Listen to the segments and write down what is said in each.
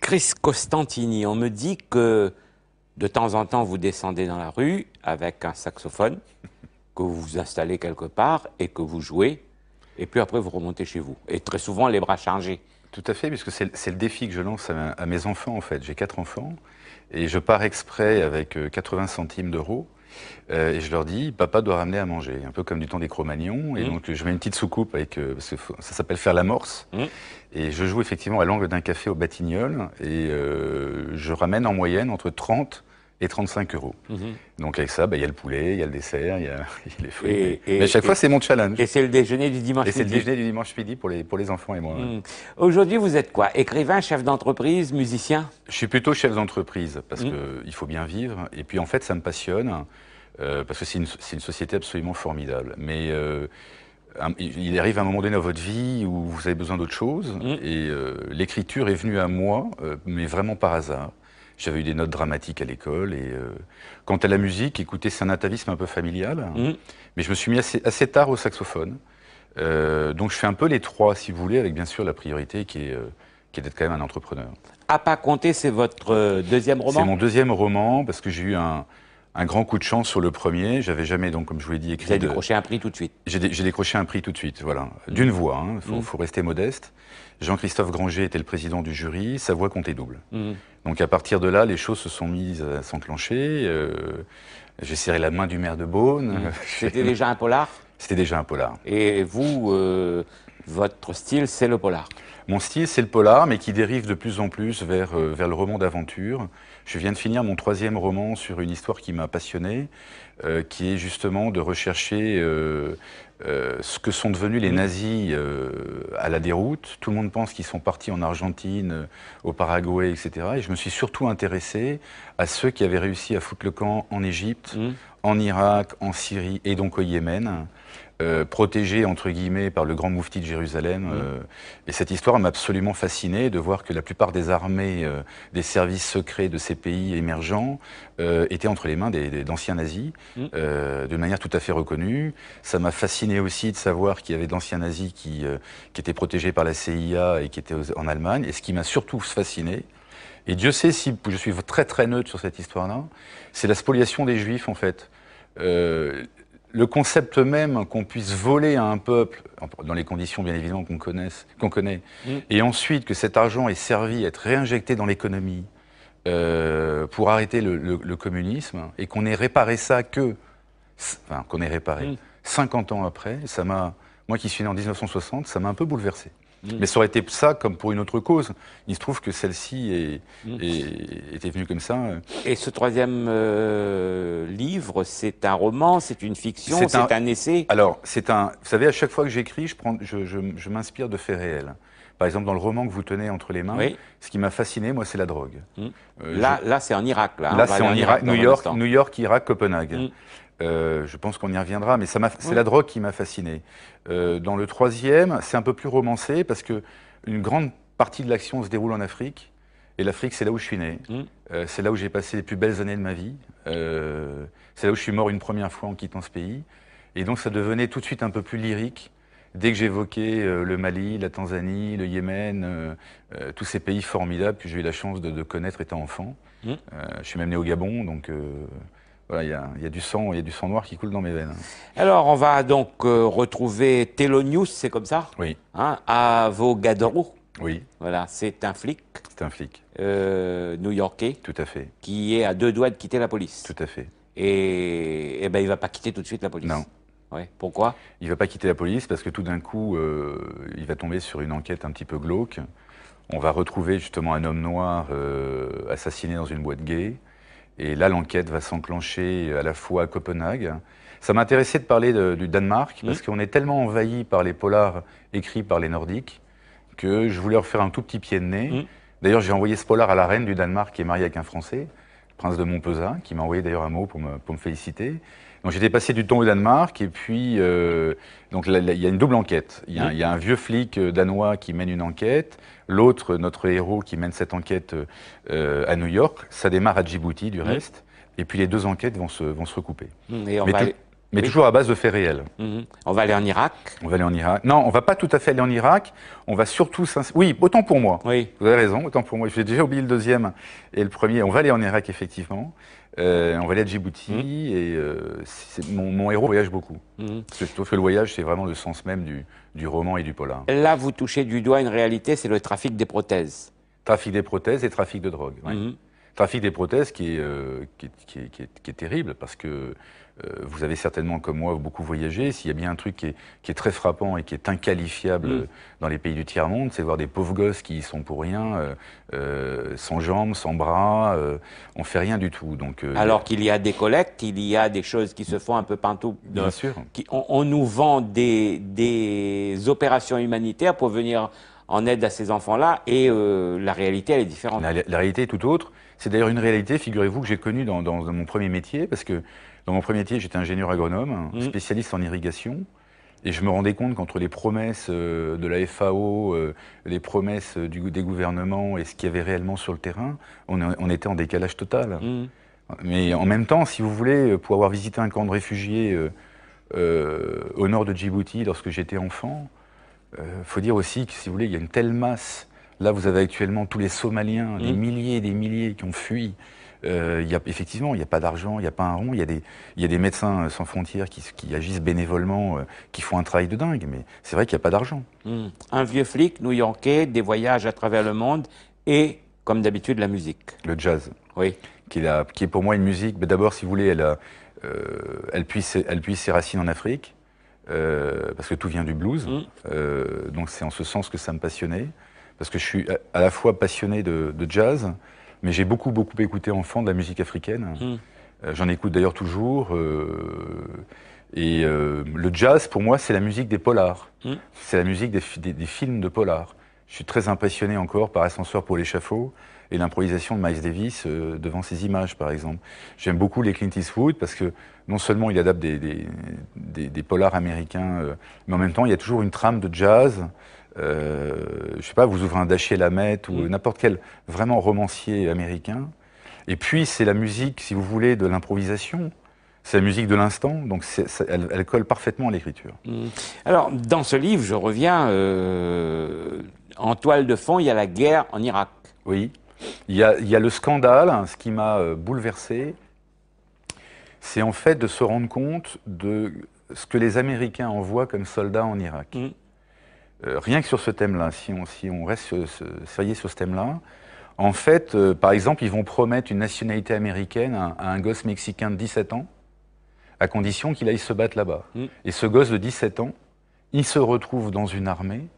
Chris Costantini, on me dit que de temps en temps vous descendez dans la rue avec un saxophone, que vous vous installez quelque part et que vous jouez, et puis après vous remontez chez vous. Et très souvent les bras chargés. Tout à fait, puisque c'est le défi que je lance à, mes enfants, en fait. J'ai quatre enfants, et je pars exprès avec 80 euh, centimes d'euros euh, et je leur dis, papa doit ramener à manger, un peu comme du temps des Cro-Magnons. Et mmh. donc, je mets une petite soucoupe avec, euh, parce que ça s'appelle faire l'amorce. Mmh. Et je joue effectivement à l'angle d'un café au Batignolles. Et je ramène en moyenne entre 30 et 35 euros. Mhm. Donc avec ça, bah, il y a le poulet, il y a le dessert, il y, a les fruits. Et, mais, à chaque fois, c'est mon challenge. Et c'est le déjeuner du dimanche et Et c'est le déjeuner du dimanche midi pour les, pour les enfants et moi. Hmm. Aujourd'hui, vous êtes quoi Écrivain, chef d'entreprise, musicien Je suis plutôt chef d'entreprise parce hmm. que qu'il faut bien vivre. Et puis en fait, ça me passionne euh, parce que c'est une, une, société absolument formidable. Mais euh, il arrive un moment donné dans votre vie où vous avez besoin d'autre chose. Hmm. Et euh, l'écriture est venue à moi, mais vraiment par hasard. J'avais eu des notes dramatiques à l'école. Et euh, quant à la musique, écoutez, c'est un atavisme un peu familial. Hein. Mm. Mais je me suis mis assez, tard au saxophone. Euh, donc je fais un peu les trois, si vous voulez, avec bien sûr la priorité qui est, euh, est d'être quand même un entrepreneur. À pas compter, c'est votre deuxième roman C'est mon deuxième roman parce que j'ai eu un, grand coup de chance sur le premier. J'avais jamais, donc, comme je vous l'ai dit, écrit. Vous avez décroché un prix tout de suite. J'ai décroché un prix tout de suite, voilà. D'une voix, il hein. mm. faut, rester modeste. Jean-Christophe Granger était le président du jury, sa voix comptait double. Mm. Donc à partir de là, les choses se sont mises à s'enclencher. Euh, j'ai serré la main du maire de Beaune. Mmh. C'était déjà un polar C'était déjà un polar. Et vous, euh, votre style, c'est le polar Mon style, c'est le polar, mais qui dérive de plus en plus vers, euh, vers le roman d'aventure. Je viens de finir mon troisième roman sur une histoire qui m'a passionné, qui est justement de rechercher euh, ce que sont devenus les nazis euh, à la déroute. Tout le monde pense qu'ils sont partis en Argentine, euh, au Paraguay, etc. Et je me suis surtout intéressé à ceux qui avaient réussi à foutre le camp en Égypte, mmh. en Irak, en Syrie et donc au Yémen. Euh, protégé entre guillemets par le grand moufti de Jérusalem. Euh, et cette histoire m'a absolument fasciné de voir que la plupart des armées, euh, des services secrets de ces pays émergents étaient entre les mains d'anciens nazis, mm. de manière tout à fait reconnue. Ça m'a fasciné aussi de savoir qu'il y avait d'anciens nazis qui, qui étaient protégés par la CIA et qui étaient en Allemagne. Et ce qui m'a surtout fasciné, et Dieu sait si je suis très très neutre sur cette histoire-là, c'est la spoliation des juifs en fait. Euh, le concept même qu'on puisse voler à un peuple, dans les conditions bien évidemment qu'on qu'on connaît, mm. et ensuite que cet argent est servi à être réinjecté dans l'économie euh, pour arrêter le, communisme, et qu'on ait réparé ça que, enfin qu'on ait réparé 50 mm. ans après, ça m'a, moi qui suis né en 1960, ça m'a un peu bouleversé. Mm. Mais ça aurait été ça comme pour une autre cause. Il se trouve que celle-ci est, mm. est, était venue comme ça. Euh. Et ce troisième euh, livre, c'est un roman, c'est une fiction, c'est un, essai Alors, c'est un. Vous savez, à chaque fois que j'écris, je, prends, je, je, m'inspire de faits réels. Par exemple, dans le roman que vous tenez entre les mains, ce qui m'a fasciné, moi, c'est la drogue. Mm. Euh, là, là c'est en Irak. Là, hein. là c'est en Irak, New York, New York, Irak, Copenhague. Euh, je pense qu'on y reviendra, mais c'est la drogue qui m'a fasciné. Euh, dans le troisième, c'est un peu plus romancé parce que une grande partie de l'action se déroule en Afrique. Et l'Afrique, c'est là où je suis né. Mm. Euh, c'est là où j'ai passé les plus belles années de ma vie. c'est là où je suis mort une première fois en quittant ce pays. Et donc, ça devenait tout de suite un peu plus lyrique. Dès que j'évoquais le Mali, la Tanzanie, le Yémen, tous ces pays formidables que j'ai eu la chance de, connaître étant enfant. Mm. je suis même né au Gabon, donc il y a, du sang, il y a du sang noir qui coule dans mes veines. Alors, on va donc euh, retrouver Telonius, c'est comme ça Oui. Hein, à Oui. Voilà, c'est un flic. C'est un flic. Euh, New-Yorkais. Tout à fait. Qui est à deux doigts de quitter la police. Tout à fait. Et, et eh ben, il va pas quitter tout de suite la police. Non. Pourquoi Il va pas quitter la police parce que tout d'un coup, euh, il va tomber sur une enquête un petit peu glauque. On va retrouver justement un homme noir assassiné dans une boîte gay. Et là, l'enquête va s'enclencher euh, à la fois à Copenhague. Ça m'intéressait de parler du Danemark, parce mm. qu'on est tellement envahi par les polars écrits par les Nordiques que je voulais leur faire un tout petit pied de nez. Mm. D'ailleurs, j'ai envoyé ce polar à la reine du Danemark qui est mariée avec un Français, le prince de Montpezat, qui m'a envoyé d'ailleurs un mot pour me féliciter. Donc j'étais passé du temps au Danemark et puis euh, donc il y a une double enquête. Il y, a un vieux flic euh, danois qui mène une enquête, l'autre notre héros qui mène cette enquête euh, à New York. Ça démarre à Djibouti du mmh. reste et puis les deux enquêtes vont se vont se recouper. Mmh, mais, toujours à base de faits réels. Mmh. On va aller en Irak. On va aller en Irak. Non, on va pas tout à fait aller en Irak. On va surtout oui autant pour moi. Oui. Vous avez raison autant pour moi. J'ai déjà oublié le deuxième et le premier. On va aller en Irak effectivement. Euh, on va aller à Djibouti mmh. et euh, mon, mon, héros voyage beaucoup. Mmh. que le voyage, c'est vraiment le sens même du, roman et du polar. Là, vous touchez du doigt une réalité, c'est le trafic des prothèses. Trafic des prothèses et trafic de drogue. Mmh trafic des prothèses qui est, euh, qui, est, qui, est, qui, est, terrible parce que euh, vous avez certainement, comme moi, beaucoup voyagé. S'il y a bien un truc qui est, très frappant et qui est inqualifiable mm. euh, dans les pays du tiers-monde, c'est voir des pauvres gosses qui y sont pour rien, sans jambes, sans bras, on fait rien du tout. Donc, Alors qu'il y a des collectes, il y a des choses qui se font un peu partout. Bien sûr. on, on nous vend des, des opérations humanitaires pour venir en aide à ces enfants-là. Et euh, la réalité, elle est différente. La, réalité est tout autre. C'est d'ailleurs une réalité, figurez-vous, que j'ai connue dans, mon premier métier, parce que dans mon premier métier, j'étais ingénieur agronome, mm. spécialiste en irrigation. Et je me rendais compte qu'entre les promesses euh, de la FAO, euh, les promesses des gouvernements et ce qu'il y avait réellement sur le terrain, on, était en décalage total. Mm. Mais en même temps, si vous voulez, pour avoir visité un camp de réfugiés au nord de Djibouti lorsque j'étais enfant, il euh, faut dire aussi que, si vous voulez, il y a une telle masse. Là, vous avez actuellement tous les Somaliens, des mm. milliers et des milliers qui ont fui. Euh, effectivement, il n'y a pas d'argent, il n'y a pas un rond, il y, y, a des médecins euh, sans frontières qui, agissent bénévolement, qui font un travail de dingue, mais c'est vrai qu'il n'y a pas d'argent. Mm. Un vieux flic new-yorkais, des voyages à travers le monde et, comme d'habitude, la musique. Le jazz. Oui. Qui, est pour moi une musique, d'abord, si vous voulez, elle, elle, puise, elle puise ses racines en Afrique. Euh, parce que tout vient du blues. Mm. Euh, donc c'est en ce sens que ça me passionnait, parce que je suis à, la fois passionné de, jazz, mais j'ai beaucoup, beaucoup écouté enfant de la musique africaine. Mm. Euh, j'en écoute d'ailleurs toujours. et le jazz, pour moi, c'est la musique des polars. Mm. C'est la musique des, films de polars. Je suis très impressionné encore par Ascenseur pour l'échafaud et l'improvisation de Miles Davis euh, devant ces images, par exemple. J'aime beaucoup les Clint Eastwood parce que non seulement il adapte des, des, polars américains, euh, mais en même temps il y a toujours une trame de jazz. Euh, je sais pas, vous ouvrez un Dashiell Lamette ou mm. n'importe quel vraiment romancier américain. Et puis c'est la musique, si vous voulez, de l'improvisation. C'est la musique de l'instant, donc elle, colle parfaitement à l'écriture. Mm. Alors, dans ce livre, je reviens, euh, en toile de fond, il y a la guerre en Irak. Oui. Il y a, le scandale, hein, ce qui m'a euh, bouleversé, c'est en fait de se rendre compte de ce que les Américains envoient comme soldats en Irak. Mm. Euh, rien que sur ce thème-là, si on, reste sur, ce thème-là, en fait, euh, par exemple, ils vont promettre une nationalité américaine à, un gosse mexicain de 17 ans, à condition qu'il aille se battre là-bas. Mm. Et ce gosse de 17 ans, il se retrouve dans une armée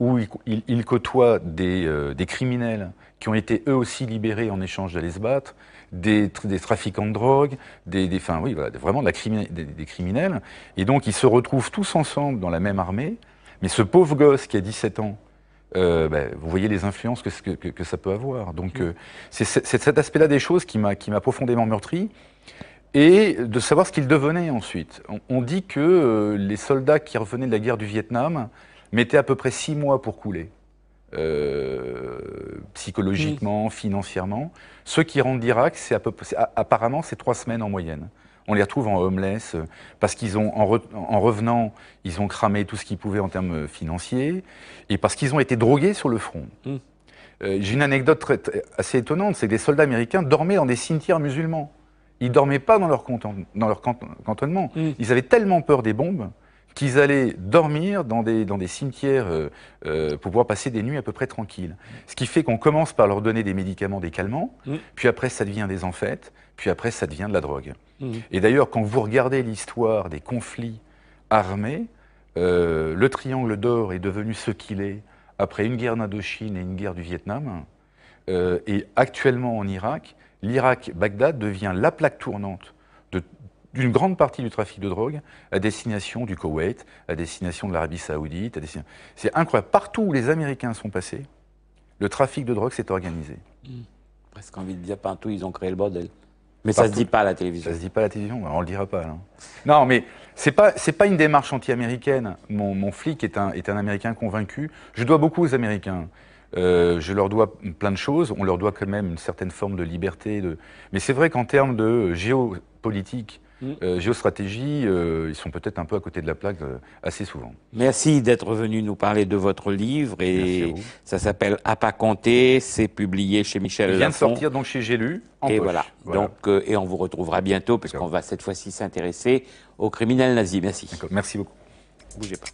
où ils, il, côtoient euh, des, criminels qui ont été eux aussi libérés en échange d'aller se battre, des, trafiquants de drogue, des, oui, vraiment des, criminels. Et donc ils se retrouvent tous ensemble dans la même armée, mais ce pauvre gosse qui a 17 ans, euh, ben, vous voyez les influences que, que, ça peut avoir. Donc euh, c'est cet aspect-là des choses qui m'a profondément meurtri et de savoir ce qu'il devenait ensuite. On, dit que les soldats qui revenaient de la guerre du Vietnam mettait à peu près six mois pour couler. Euh, psychologiquement, financièrement. Ceux qui rentrent d'Irak, c'est apparemment c'est trois semaines en moyenne. On les retrouve en homeless parce qu'ils ont en, revenant, ils ont cramé tout ce qu'ils pouvaient en termes financiers et parce qu'ils ont été drogués sur le front. Mmh. Euh, j'ai une anecdote assez étonnante, c'est que des soldats américains dormaient dans des cimetières musulmans. Ils dormaient pas dans leur, dans leur cantonnement. Mmh. Ils avaient tellement peur des bombes qu'ils allaient dormir dans des, dans des cimetières euh, euh, pour pouvoir passer des nuits à peu près tranquilles. Ce qui fait qu'on commence par leur donner des médicaments, des calmants, mm. puis après ça devient des enfêtes, puis après ça devient de la drogue. Mm. Et d'ailleurs, quand vous regardez l'histoire des conflits armés, euh, le triangle d'or est devenu ce qu'il est après une guerre d'Indochine et une guerre du Vietnam. et actuellement en Irak, l'Irak-Bagdad devient la plaque tournante d'une grande partie du trafic de drogue à destination du Koweït, à destination de l'Arabie Saoudite. C'est incroyable. Partout où les Américains sont passés, le trafic de drogue s'est organisé. Hmm. Presque envie de dire partout, ils ont créé le bordel. Mais ça ça se dit pas à la télévision. Ça se dit pas à la télévision, on le dira pas. Non, mais c'est pas c'est pas une démarche anti-américaine. Mon, mon, flic est un est un Américain convaincu. Je dois beaucoup aux Américains. Euh, je leur dois plein de choses. On leur doit quand même une certaine forme de liberté. De... Mais c'est vrai qu'en termes de géopolitique Mm. euh, géostratégie, euh, ils sont peut-être un peu à côté de la plaque euh, assez souvent. Merci d'être venu nous parler de votre livre et ça s'appelle À pas compter, c'est publié chez Michel Il vient de sortir donc chez Gélu. En et Voilà. voilà. Donc euh, et on vous retrouvera bientôt parce qu'on va cette fois-ci s'intéresser aux criminels nazis. Merci. Merci beaucoup. Bougez pas.